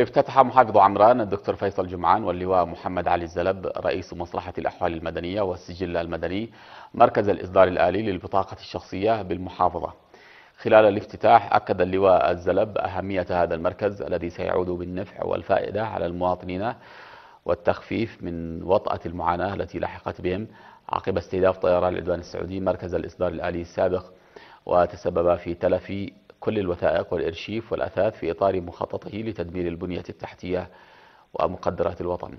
افتتح محافظ عمران الدكتور فيصل جمعان واللواء محمد علي الزلب رئيس مصلحة الأحوال المدنية والسجل المدني مركز الإصدار الآلي للبطاقة الشخصية بالمحافظة خلال الافتتاح أكد اللواء الزلب أهمية هذا المركز الذي سيعود بالنفع والفائدة على المواطنين والتخفيف من وطأة المعاناة التي لحقت بهم عقب استهداف طيران العدوان السعودي مركز الإصدار الآلي السابق وتسبب في تلف كل الوثائق والإرشيف والأثاث في إطار مخططه لتدمير البنية التحتية ومقدرات الوطن